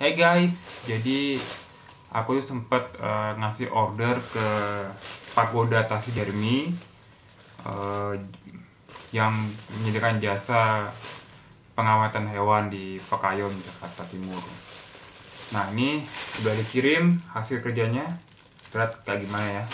Hey guys, jadi aku tuh sempat uh, eh, ngasih order ke Pagoda Tasi Dermi uh, eh, yang menyediakan jasa pengawatan hewan di Pekayon, Jakarta Timur. Nah ini sudah dikirim hasil kerjanya, Lihat kayak gimana ya?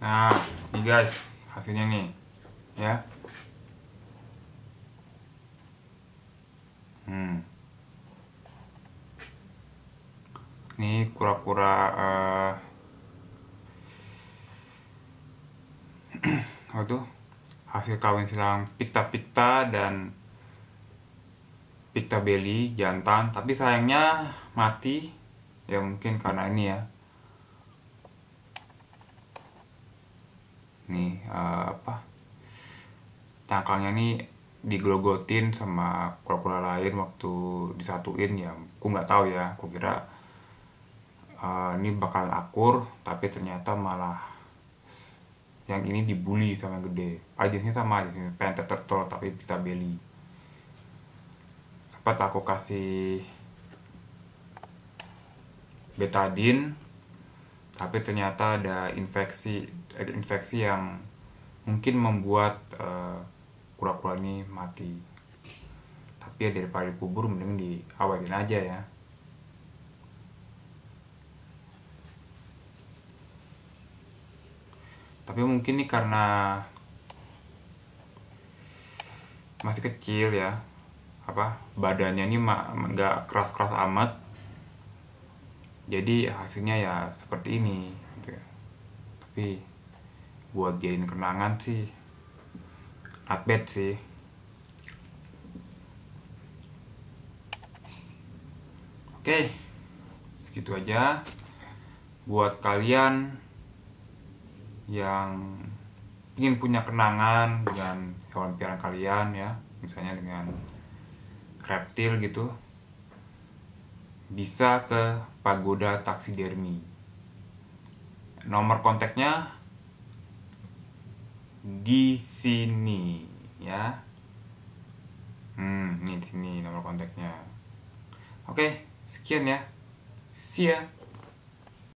Nah, ini guys hasilnya nih, ya. Hmm. Ini kura-kura uh, apa Hasil kawin silang pikta-pikta dan pikta belly jantan, tapi sayangnya mati ya mungkin karena ini ya nih uh, apa tangkangnya nih diglogotin sama kura-kura lain waktu disatuin ya aku nggak tahu ya aku kira uh, ini bakal akur tapi ternyata malah yang ini dibully sama yang gede ajaisnya sama sih panther turtle tapi kita beli sempat aku kasih betadin tapi ternyata ada infeksi ada eh, infeksi yang mungkin membuat kura eh, kura-kura ini mati tapi ya daripada kubur mending diawetin aja ya tapi mungkin ini karena masih kecil ya apa badannya ini nggak keras-keras amat jadi hasilnya ya seperti ini gitu tapi buat jadiin kenangan sih not bad sih Oke, segitu aja buat kalian yang ingin punya kenangan dengan hewan peliharaan kalian ya, misalnya dengan reptil gitu bisa ke Pagoda Taksidermi. Nomor kontaknya di sini ya. Hmm, ini di sini nomor kontaknya. Oke, sekian ya. See ya.